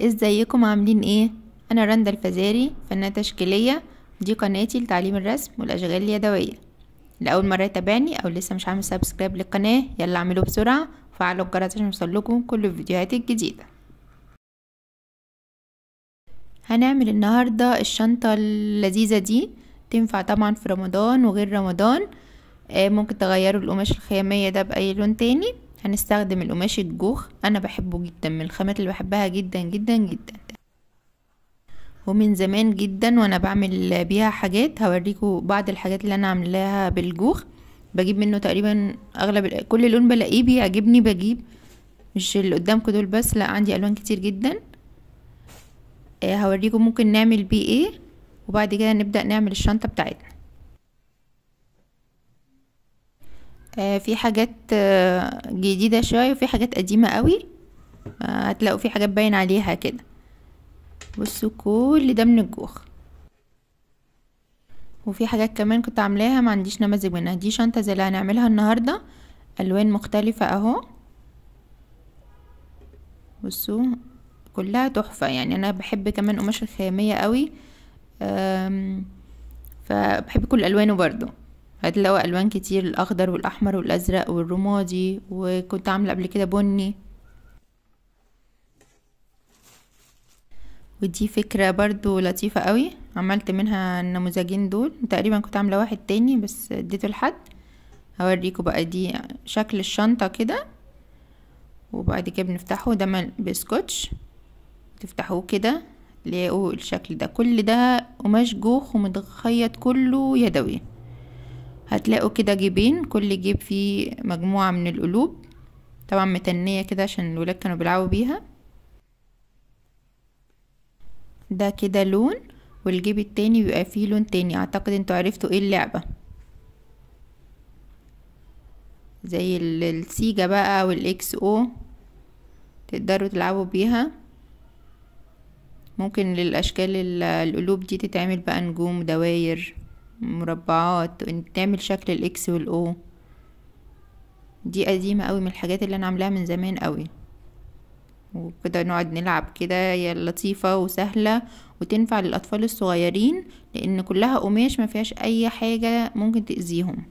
ازيكم عاملين ايه انا رندا الفزاري فنانه تشكيليه دي قناتي لتعليم الرسم والاشغال اليدويه لاول مره يتابعني او لسه مش عامل سبسكرايب للقناه يلا اعملوا بسرعه وفعلوا الجرس عشان يوصلكم كل الفيديوهات الجديده هنعمل النهارده الشنطه اللذيذه دي تنفع طبعا في رمضان وغير رمضان آه، ممكن تغيروا القماش الخياميه ده باي لون تاني هنستخدم القماش الجوخ انا بحبه جدا من الخامات اللي بحبها جدا جدا جدا ومن زمان جدا وانا بعمل بيها حاجات هوريكم بعض الحاجات اللي انا عاملاها بالجوخ بجيب منه تقريبا اغلب كل لون بلاقيه بيعجبني بجيب مش اللي قدامكم دول بس لا عندي الوان كتير جدا آه، هوريكم ممكن نعمل بيه ايه وبعد كده نبدا نعمل الشنطه بتاعتنا آه، في حاجات آه، جديدة شوية وفي حاجات قديمة قوي آه، هتلاقوا في حاجات باين عليها كده بصوا كل ده من الجوخ وفي حاجات كمان كنت عاملاها ما عنديش نماذج منها دي شنطة زي اللي هنعملها النهاردة الوان مختلفة اهو بصوا كلها تحفة يعني انا بحب كمان قماش الخيامية قوي فبحب كل الوانه برضو هتلاقوا الوان كتير الاخضر والاحمر والازرق والرمادي وكنت عامله قبل كده بني ودي فكرة برضو لطيفة قوي عملت منها النموذجين دول تقريبا كنت عاملة واحد تاني بس اديته لحد هوريكم بقى دي شكل الشنطة كده وبعد كده بنفتحه ده بسكوتش تفتحوه كده تلاقوا الشكل ده كل ده قماش جوخ ومتخيط كله يدوي هتلاقوا كده جيبين كل جيب فيه مجموعة من القلوب طبعا متنية كده عشان الولاد كانوا بيلعبوا بيها ده كده لون والجيب التاني بيبقى فيه لون تاني اعتقد انتوا عرفتوا ايه اللعبة زي السيجا بقى والاكس او تقدروا تلعبوا بيها ممكن للاشكال القلوب دي تتعمل بقى نجوم دواير مربعات وان تعمل شكل الاكس والاو دي قديمة قوي من الحاجات اللي انا عاملاها من زمان قوي وكده نقعد نلعب كده هي لطيفة وسهلة وتنفع للأطفال الصغيرين لأن كلها قماش ما فيهاش أي حاجة ممكن تأذيهم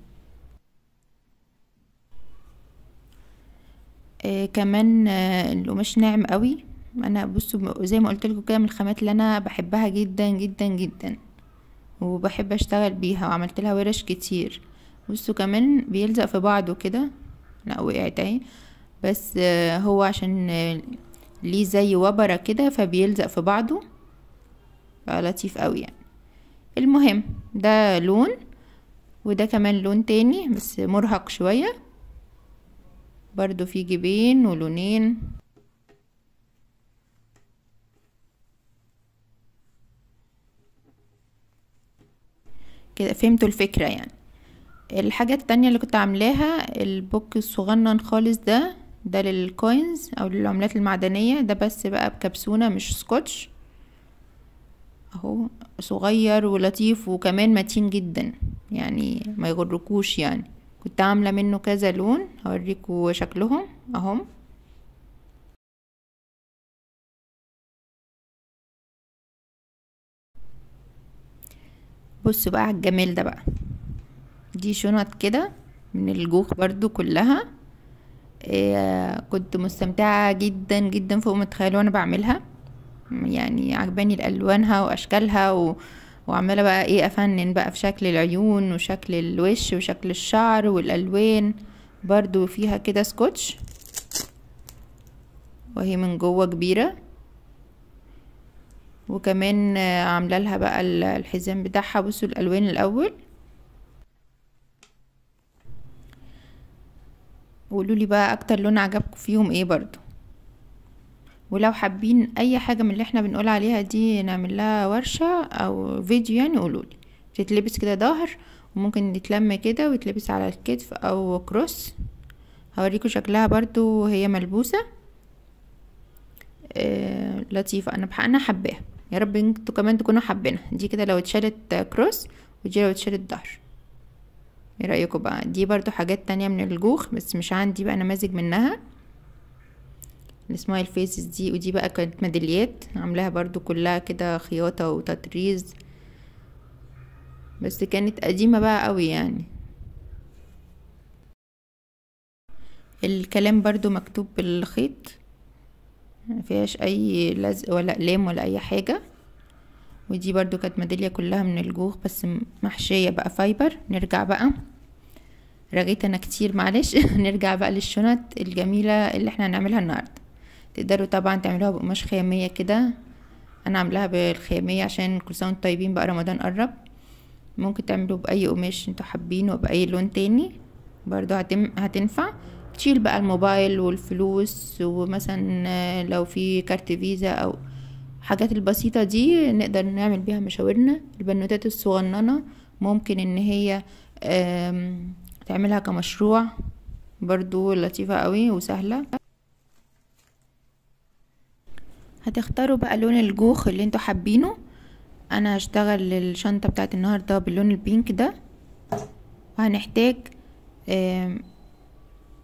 آه كمان آه القماش ناعم قوي انا بصوا زي ما قلت لكم كده من الخامات اللي انا بحبها جدا جدا جدا وبحب اشتغل بيها وعملت لها ورش كتير بصوا كمان بيلزق في بعضه كده لا وقعت اهي بس آه، هو عشان آه، ليه زي وبره كده فبيلزق في بعضه بقى لطيف قوي يعني المهم ده لون وده كمان لون تاني بس مرهق شوية برضو في جيبين ولونين كده فهمتوا الفكرة يعني الحاجة التانية اللي كنت عاملاها البوك الصغنن خالص ده ده للكوينز او للعملات المعدنية ده بس بقى بكبسونة مش سكوتش اهو صغير ولطيف وكمان متين جدا يعني ما يغركوش يعني كنت عاملة منه كذا لون هوريكو شكلهم اهم بص بقى على الجمال ده بقى دي شنط كده من الجوخ برضو كلها إيه كنت مستمتعة جدا جدا فوق ما تخيلوا وانا بعملها يعني عجباني الوانها واشكالها و... وعمالة بقى ايه افنن بقى في شكل العيون وشكل الوش وشكل الشعر والالوان برضو فيها كده سكوتش وهي من جوه كبيرة وكمان عامله لها بقى الحزام بتاعها بصوا الالوان الاول قولوا لي بقى اكتر لون عجبكم فيهم ايه برضو ولو حابين اي حاجه من اللي احنا بنقول عليها دي نعمل لها ورشه او فيديو يعني قولوا لي تتلبس كده ظهر وممكن يتلم كده ويتلبس على الكتف او كروس هوريكم شكلها برضو وهي ملبوسه آه لطيفه انا انا حباها يا رب انتوا كمان تكونوا حابينها دي كده لو اتشالت كروس ودي لو اتشالت ظهر ايه رأيكم بقى دي برضو حاجات تانية من الجوخ بس مش عندي بقى نماذج منها اسمها فيسز دي ودي بقى كانت ميداليات عاملاها برضو كلها كده خياطة وتطريز بس كانت قديمة بقى قوي يعني الكلام برضو مكتوب بالخيط ما فيهاش اي لزق ولا اقلام ولا اي حاجه ودي برضو كانت ميداليه كلها من الجوخ بس محشيه بقى فايبر نرجع بقى رغيت انا كتير معلش نرجع بقى للشنط الجميله اللي احنا هنعملها النهارده تقدروا طبعا تعملوها بقماش خياميه كده انا عاملاها بالخياميه عشان كل سنه طيبين بقى رمضان قرب ممكن تعملوا باي قماش انتوا حابينه باي لون تاني برضو هتم هتنفع تشيل بقى الموبايل والفلوس ومثلا آه، لو في كارت فيزا او الحاجات البسيطة دي نقدر نعمل بيها مشاورنا البنوتات الصغننة ممكن ان هي تعملها كمشروع برضو لطيفة قوي وسهلة هتختاروا بقى لون الجوخ اللي انتوا حابينه انا هشتغل الشنطة بتاعت النهاردة باللون البينك ده وهنحتاج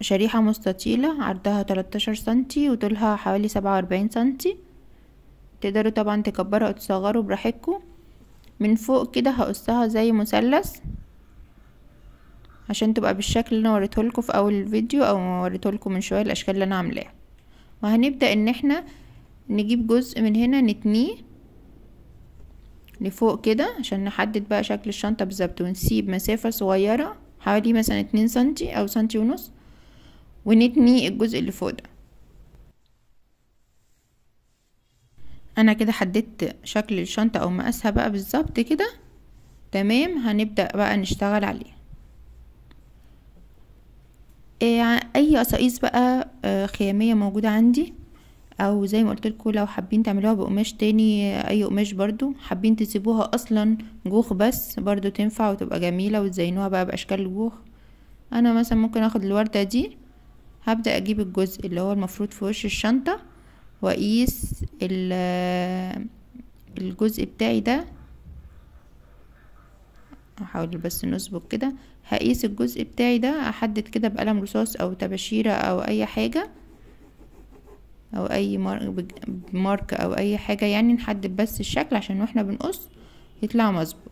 شريحة مستطيلة عرضها 13 سنتي وطولها حوالي 47 سنتي تقدروا طبعا تكبروا او براحتكم من فوق كده هقصها زي مثلث عشان تبقى بالشكل اللي انا لكم في اول الفيديو او لكم من شويه الاشكال اللي انا عاملاها وهنبدا ان احنا نجيب جزء من هنا نتنيه لفوق كده عشان نحدد بقى شكل الشنطه بالظبط ونسيب مسافه صغيره حوالي مثلا اتنين سنتي او سنتي ونص ونتني الجزء اللي فوق ده انا كده حددت شكل الشنطة او مقاسها بقى بالظبط كده تمام هنبدأ بقى نشتغل عليه آه، اي قصائص بقى آه، خيامية موجودة عندي او زي ما قلت لكم لو حابين تعملوها بقماش تاني آه، اي قماش برضو حابين تسيبوها اصلا جوخ بس برضو تنفع وتبقى جميلة وتزينوها بقى باشكال الجوخ انا مثلا ممكن اخد الوردة دي هبدأ اجيب الجزء اللي هو المفروض في وش الشنطة واقيس الجزء بتاعي ده احاول بس نظبط كده هقيس الجزء بتاعي ده احدد كده بقلم رصاص او تباشيرة او اي حاجة او اي مارك او اي حاجة يعني نحدد بس الشكل عشان واحنا بنقص يطلع مظبوط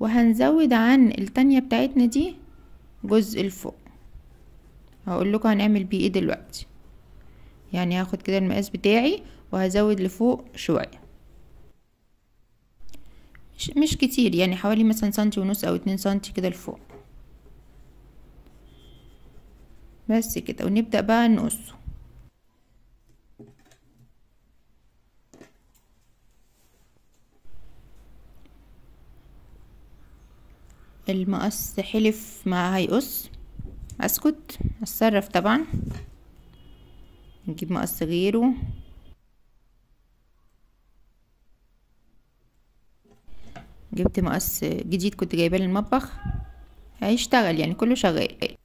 وهنزود عن التانية بتاعتنا دي جزء الفوق هقول لكم هنعمل بيه ايه دلوقتي يعني هاخد كده المقاس بتاعي وهزود لفوق شويه مش, مش كتير يعني حوالي مثلا سنتي ونص او اتنين سنتي كده لفوق بس كده ونبدأ بقى نقصه المقص حلف مع هيقص اسكت اتصرف طبعا نجيب مقص غيره جبت مقص جديد كنت جايباه للمطبخ هيشتغل يعني كله شغال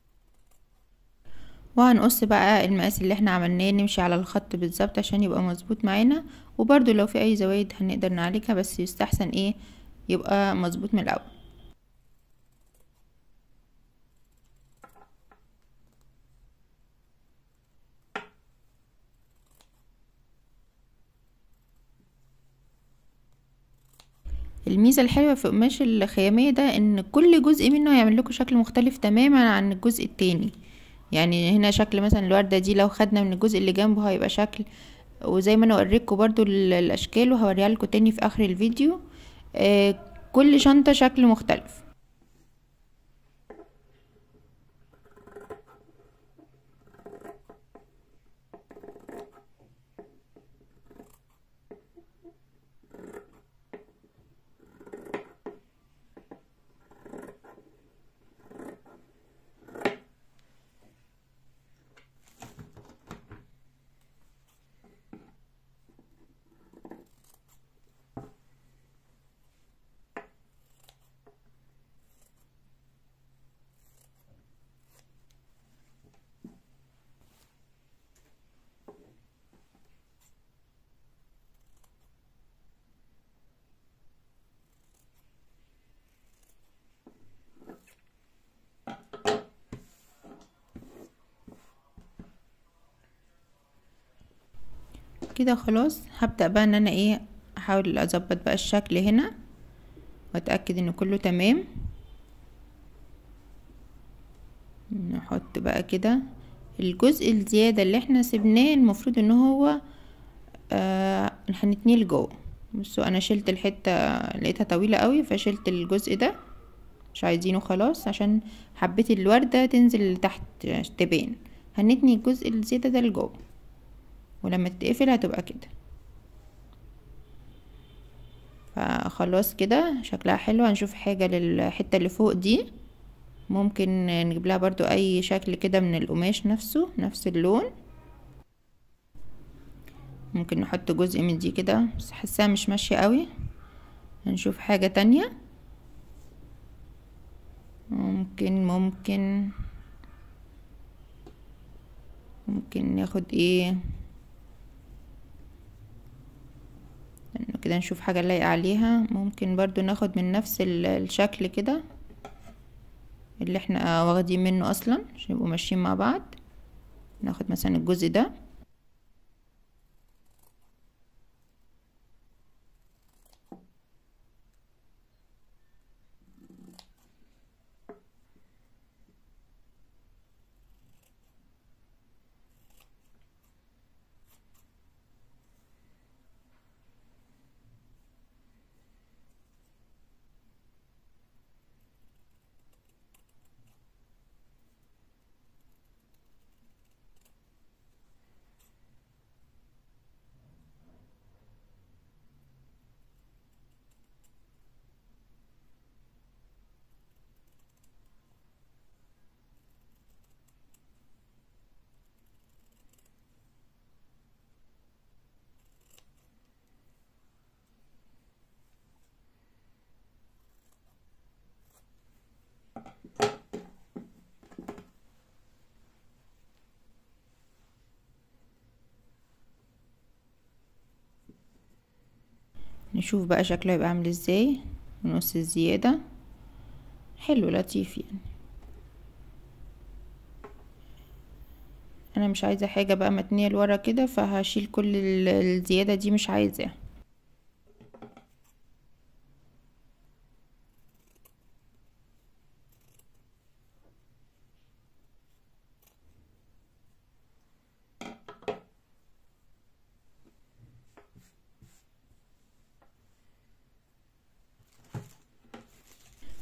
وهنقص بقى المقاس اللي احنا عملناه نمشي على الخط بالظبط عشان يبقى مظبوط معانا وبرده لو في اي زوايد هنقدر نعالجها بس يستحسن ايه يبقى مظبوط من الاول الميزة الحلوة في قماش الخيامية ده ان كل جزء منه هيعمل لكم شكل مختلف تماما عن الجزء التاني يعني هنا شكل مثلا الوردة دي لو خدنا من الجزء اللي جنبه هيبقى شكل وزي ما انا اوريكم برضو الاشكال وهوريها لكم تاني في اخر الفيديو آه كل شنطة شكل مختلف كده خلاص هبدأ بقى ان انا ايه احاول اظبط بقى الشكل هنا واتأكد ان كله تمام نحط بقى كده الجزء الزيادة اللي احنا سيبناه المفروض ان هو آه هنتنيه لجوه بصوا انا شلت الحتة لقيتها طويلة قوي فشلت الجزء ده مش عايزينه خلاص عشان حبيت الوردة تنزل لتحت تبان هنتني الجزء الزيادة ده لجوه ولما تتقفل هتبقى كده فخلاص كده شكلها حلو هنشوف حاجة للحتة اللي فوق دي ممكن نجيب لها برضو اي شكل كده من القماش نفسه نفس اللون ممكن نحط جزء من دي كده بس حاساها مش ماشية قوي هنشوف حاجة تانية ممكن ممكن ممكن ناخد ايه كده نشوف حاجة لايقة عليها ممكن برضو ناخد من نفس الشكل كده اللي احنا واخدين منه اصلا عشان يبقوا ماشيين مع بعض ناخد مثلا الجزء ده نشوف بقى شكله هيبقى عامل ازاي ونقص الزيادة حلو لطيف يعني انا مش عايزة حاجة بقى متنية لورا كده فهشيل كل الزيادة دي مش عايزاها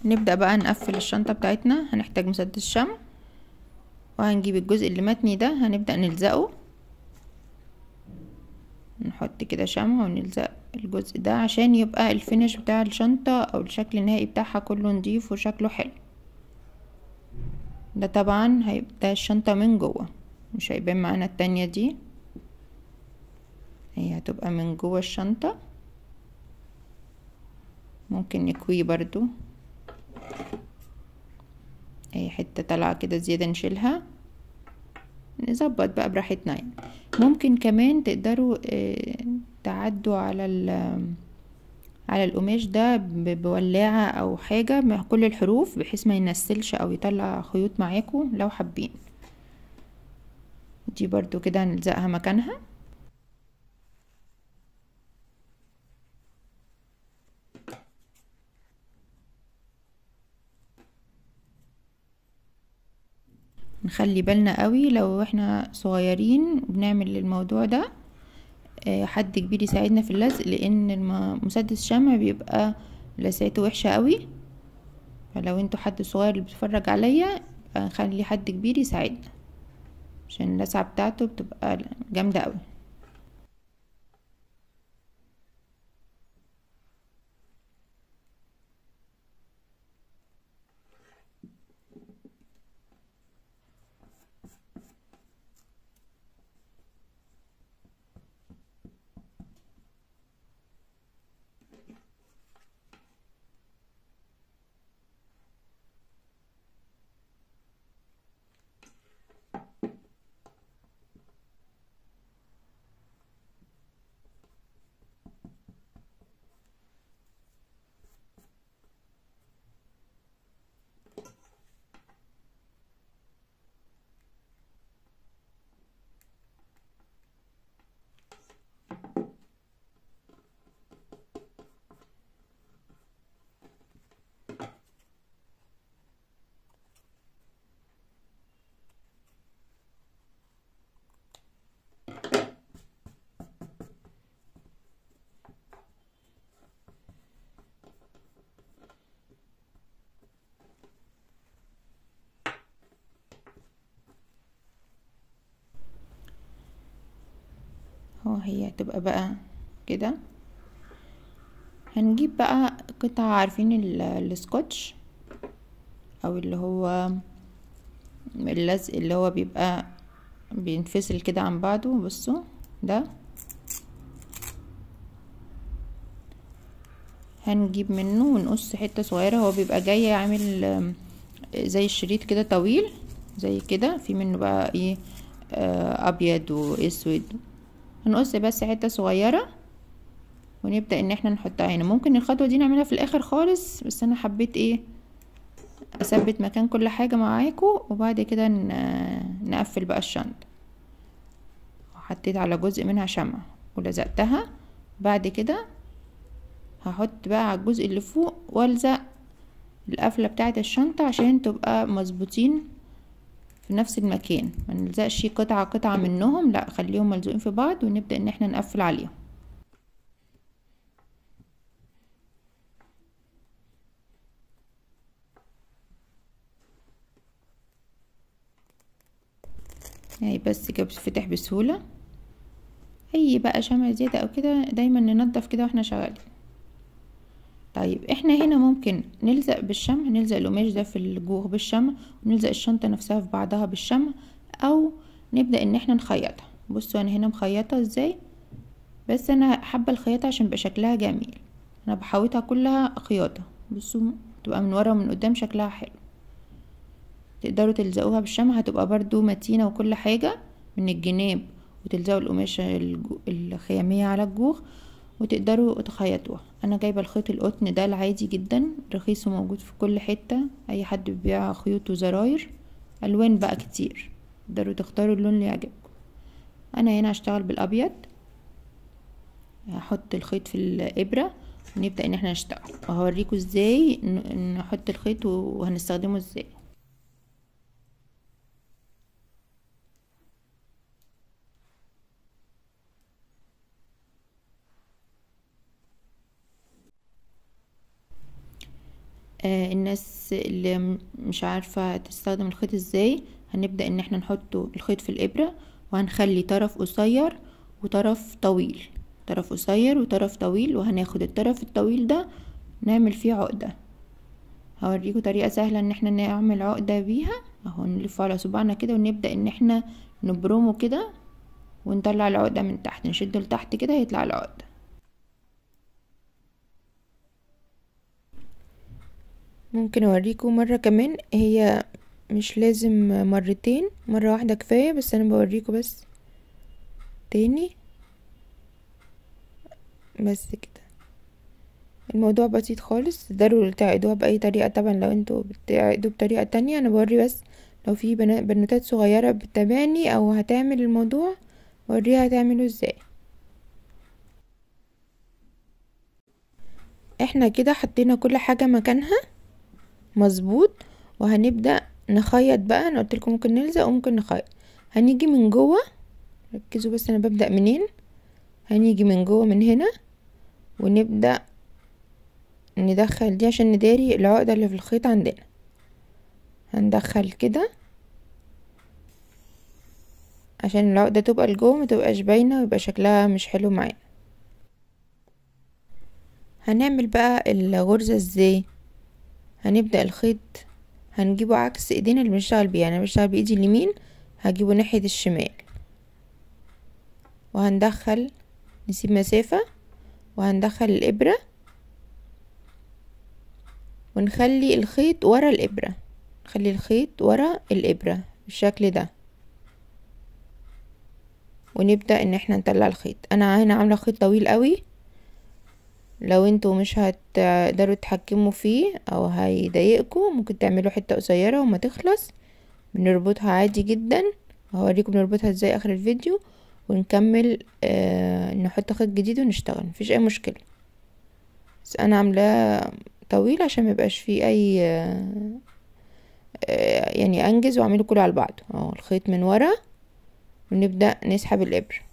نبدأ بقى نقفل الشنطة بتاعتنا هنحتاج مسدس شمع وهنجيب الجزء اللي متني ده هنبدأ نلزقه نحط كده شمع ونلزق الجزء ده عشان يبقى الفينش بتاع الشنطة او الشكل النهائي بتاعها كله نضيف وشكله حلو ده طبعا هيبقى الشنطة من جوه مش هيبان معانا التانية دي هي هتبقى من جوه الشنطة ممكن نكويه برضو اي حتة طالعة كده زيادة نشيلها نظبط بقى براحتنا يعني ممكن كمان تقدروا آه، تعدوا على على القماش ده بولاعة او حاجة مع كل الحروف بحيث ما ينسلش او يطلع خيوط معاكم لو حابين دي برضو كده هنلزقها مكانها نخلي بالنا قوي لو احنا صغيرين بنعمل الموضوع ده آه، حد كبير يساعدنا في اللزق لان مسدس الشمع بيبقى لسعته وحشه قوي فلو انتوا حد صغير اللي بيتفرج عليا نخلي حد كبير يساعدنا عشان اللسعه بتاعته بتبقى جامده قوي هي هتبقى بقى كده هنجيب بقى قطعة عارفين السكوتش او اللي هو اللزق اللي هو بيبقى بينفصل كده عن بعضه بصوا ده هنجيب منه ونقص حته صغيره هو بيبقى جاي عامل زي الشريط كده طويل زي كده في منه بقى ايه آه، ابيض واسود هنقص بس حتة صغيرة ونبدأ ان احنا نحطها هنا ممكن الخطوة دي نعملها في الاخر خالص بس انا حبيت ايه اثبت مكان كل حاجة معاكو وبعد كده نقفل بقى الشنطة وحطيت على جزء منها شمع ولزقتها بعد كده هحط بقى على الجزء اللي فوق والزق القفلة بتاعت الشنطة عشان تبقى مظبوطين في نفس المكان ما نلزقش قطعة قطعة منهم لا خليهم ملزوقين في بعض ونبدأ ان احنا نقفل عليهم اهي بس كده بتفتح بسهولة اي بقى شمع زيادة او كده دايما ننضف كده واحنا شغالين طيب احنا هنا ممكن نلزق بالشمع نلزق القماش ده في الجوغ بالشمع ونلزق الشنطة نفسها في بعضها بالشمع او نبدأ ان احنا نخيطها بصوا انا هنا مخيطة ازاي بس انا حابة الخياطة عشان يبقى شكلها جميل انا بحوطها كلها خياطة بصوا تبقى من ورا ومن قدام شكلها حلو تقدروا تلزقوها بالشمع هتبقى برضو متينة وكل حاجة من الجناب وتلزقوا القماشة الخيامية على الجوغ وتقدروا تخيطوها انا جايبه الخيط القطن ده العادي جدا رخيص وموجود في كل حته اي حد بيبيع خيوط وزراير الوان بقى كتير تقدروا تختاروا اللون اللي يعجبكم انا هنا هشتغل بالابيض هحط الخيط في الابره ونبدا ان احنا نشتغل وهوريكم ازاي نحط الخيط وهنستخدمه ازاي آه، الناس اللي مش عارفة تستخدم الخيط ازاي هنبدأ ان احنا نحط الخيط في الابرة وهنخلي طرف قصير وطرف طويل طرف قصير وطرف طويل وهناخد الطرف الطويل ده نعمل فيه عقدة هوريكم طريقة سهلة ان احنا نعمل عقدة بيها اهو نلفه على صباعنا كده ونبدأ ان احنا نبرمه كده ونطلع العقدة من تحت نشده لتحت كده هيطلع العقدة ممكن اوريكم مرة كمان هي مش لازم مرتين مرة واحدة كفاية بس انا بوريكم بس تاني بس كده الموضوع بسيط خالص تقدروا تعقدوها باي طريقة طبعا لو انتوا بتعقدوا بطريقة تانية انا بوري بس لو في بنوتات صغيرة بتتابعني او هتعمل الموضوع بوريها هتعمله ازاي احنا كده حطينا كل حاجة مكانها مظبوط وهنبدأ نخيط بقى انا قلت لكم ممكن نلزق وممكن نخيط هنيجي من جوه ركزوا بس انا ببدأ منين هنيجي من جوه من هنا ونبدأ ندخل دي عشان نداري العقدة اللي في الخيط عندنا هندخل كده عشان العقدة تبقى لجوه متبقاش باينة ويبقى شكلها مش حلو معانا هنعمل بقى الغرزة ازاي هنبدأ الخيط هنجيبه عكس ايدينا اللي بنشتغل بيه يعني بشتغل بايدي اليمين هجيبه ناحية الشمال وهندخل نسيب مسافة وهندخل الإبرة ونخلي الخيط ورا الإبرة نخلي الخيط ورا الإبرة بالشكل ده ونبدأ ان احنا نطلع الخيط انا هنا عاملة خيط طويل قوي لو انتوا مش هتقدروا تتحكموا فيه او هيضايقكم ممكن تعملوا حتة قصيرة وما تخلص بنربطها عادي جدا هوريكم نربطها ازاي اخر الفيديو ونكمل آه نحط خيط جديد ونشتغل مفيش اي مشكلة بس انا عاملاه طويل عشان ميبقاش فيه اي آه،, آه يعني انجز واعمله كله على بعضه اهو الخيط من ورا ونبدأ نسحب الابرة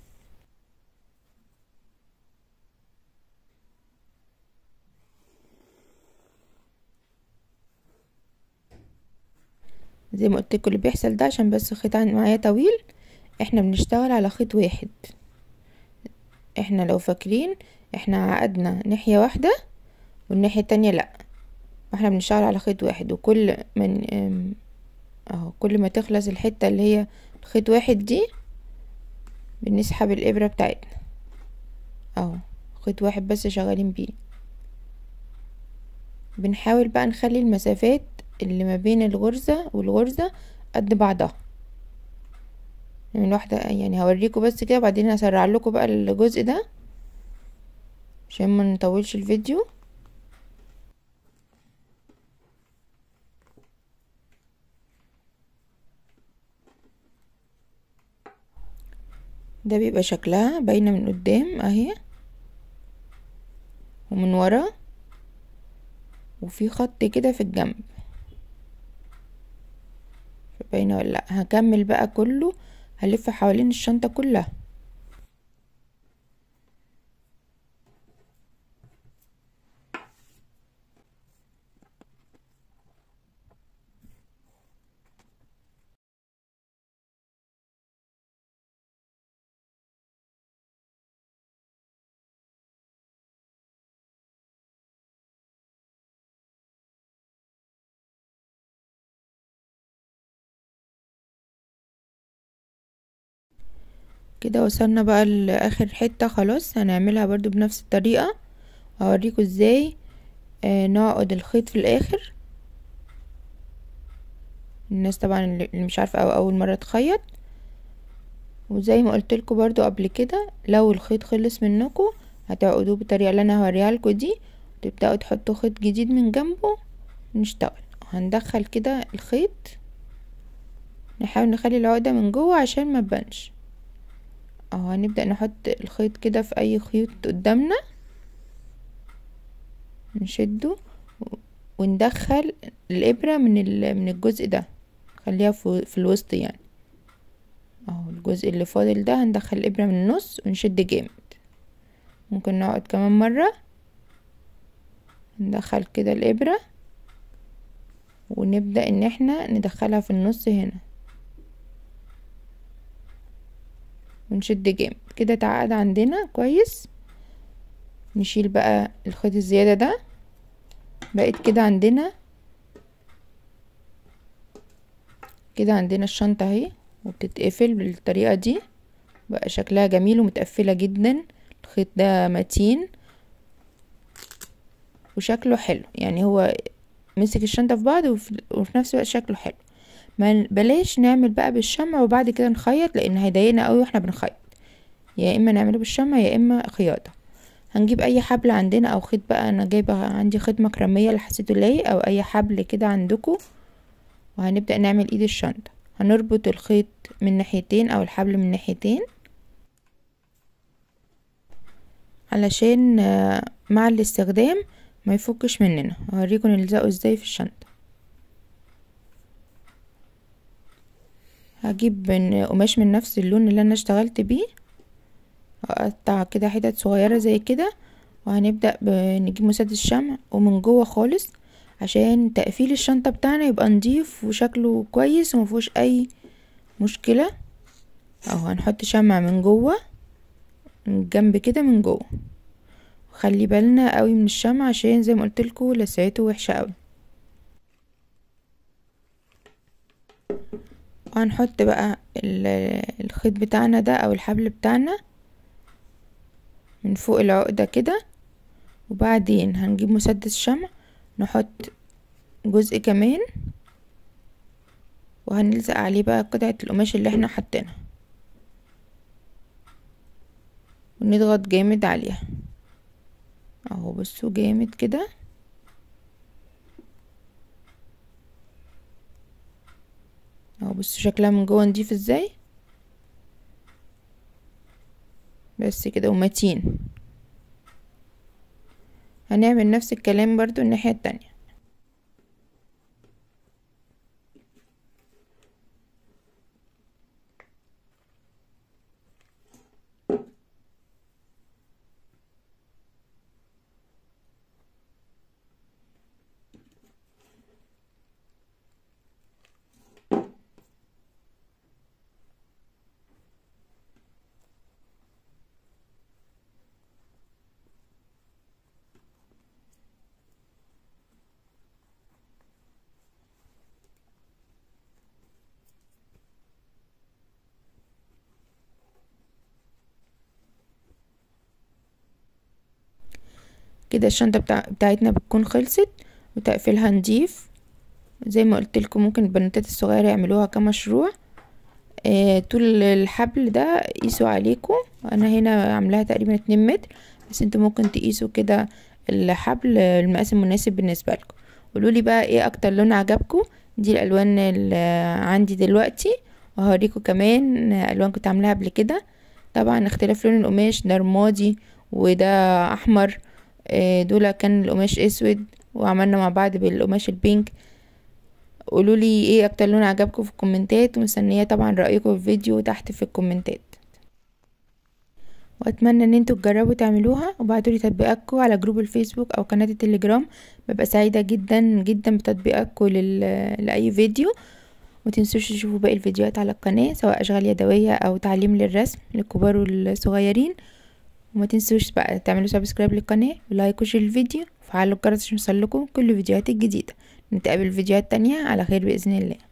زي ما قلت اللي بيحصل ده عشان بس الخيطان معايا طويل احنا بنشتغل على خيط واحد احنا لو فاكرين احنا عقدنا ناحية واحدة والناحية التانية لا واحنا بنشتغل على خيط واحد وكل من اهو كل ما تخلص الحتة اللي هي خيط واحد دي بنسحب الابرة بتاعتنا اهو خيط واحد بس شغالين بيه بنحاول بقى نخلي المسافات اللي ما بين الغرزة والغرزة قد بعضها من يعني واحدة يعني هوريكم بس كده بعدين هسرع لكم بقى الجزء ده عشان ما نطولش الفيديو ده بيبقى شكلها باينة من قدام اهي ومن ورا وفي خط كده في الجنب باينه ولا لا هكمل بقى كله هلف حوالين الشنطه كلها كده وصلنا بقى لاخر حتة خلاص هنعملها برضو بنفس الطريقة هوريكم ازاي آه، نعقد الخيط في الاخر الناس طبعا اللي مش عارفة او اول مرة تخيط وزي ما قلت لكم برضو قبل كده لو الخيط خلص منكم هتعقدوه بالطريقة اللي انا هوريها لكم دي تبدأوا تحطوا خيط جديد من جنبه نشتغل هندخل كده الخيط نحاول نخلي العقدة من جوه عشان ما تبانش اهو هنبدأ نحط الخيط كده في اي خيوط قدامنا نشده وندخل الابرة من من الجزء ده خليها في الوسط يعني اهو الجزء اللي فاضل ده هندخل الابرة من النص ونشد جامد ممكن نقعد كمان مرة ندخل كده الابرة ونبدأ ان احنا ندخلها في النص هنا ونشد جيم كده اتعقد عندنا كويس نشيل بقى الخيط الزيادة ده بقت كده عندنا كده عندنا الشنطة اهي وبتتقفل بالطريقة دي بقى شكلها جميل ومتقفلة جدا الخيط ده متين وشكله حلو يعني هو مسك الشنطة في بعض وفي نفس الوقت شكله حلو ما بلاش نعمل بقى بالشمع وبعد كده نخيط لان هيضايقنا قوي واحنا بنخيط يا اما نعمله بالشمع يا اما خياطه هنجيب اي حبل عندنا او خيط بقى انا جايبه عندي خيط مكرميه حسيته لايق او اي حبل كده عندكم وهنبدا نعمل ايد الشنطه هنربط الخيط من ناحيتين او الحبل من ناحيتين علشان مع الاستخدام ما يفكش مننا هوريكم نلزقه ازاي في الشنطه هجيب قماش من نفس اللون اللي انا اشتغلت بيه هقطع كده حتت صغيره زي كده وهنبدا نجيب مسدس الشمع ومن جوه خالص عشان تقفيل الشنطه بتاعنا يبقى نضيف وشكله كويس ومفيهوش اي مشكله اهو هنحط شمع من جوه من الجنب كده من جوه خلي بالنا قوي من الشمع عشان زي ما قلت لكم لسعته وحشه قوي وهنحط بقى الخيط بتاعنا ده او الحبل بتاعنا من فوق العقدة كده وبعدين هنجيب مسدس شمع نحط جزء كمان وهنلزق عليه بقى قطعة القماش اللي احنا حطينها ونضغط جامد عليها اهو بصوا جامد كده اهو بصوا شكلها من جوه نضيف ازاي بس كده ومتين هنعمل نفس الكلام برضو الناحية التانية كده الشنطة بتاع بتاعتنا بتكون خلصت وتقفيلها نضيف زي ما قلت لكم ممكن البنوتات الصغيرة يعملوها كمشروع آه طول الحبل ده قيسوا عليكم انا هنا عاملاها تقريبا اتنين متر بس انتوا ممكن تقيسوا كده الحبل المقاس المناسب بالنسبة لكم قولوا لي بقى ايه اكتر لون عجبكم دي الالوان اللي عندي دلوقتي وهوريكم كمان الوان كنت عاملاها قبل كده طبعا اختلاف لون القماش ده رمادي وده احمر آه، دول كان القماش اسود وعملنا مع بعض بالقماش البينك قولوا لي ايه اكتر لون عجبكم في الكومنتات ومستنيه طبعا رايكم في الفيديو تحت في الكومنتات واتمنى ان انتوا تجربوا تعملوها وبعتوا لي تطبيقاتكم على جروب الفيسبوك او قناه التليجرام ببقى سعيده جدا جدا بتطبيقاتكم لل... لاي فيديو متنسوش تشوفوا باقي الفيديوهات على القناه سواء اشغال يدويه او تعليم للرسم للكبار والصغيرين وما تنسوش بقى تعملوا سبسكرايب للقناه ولايك وشير الفيديو وفعلوا الجرس عشان يوصلكم كل فيديوهات الجديده نتقابل في فيديوهات تانية على خير باذن الله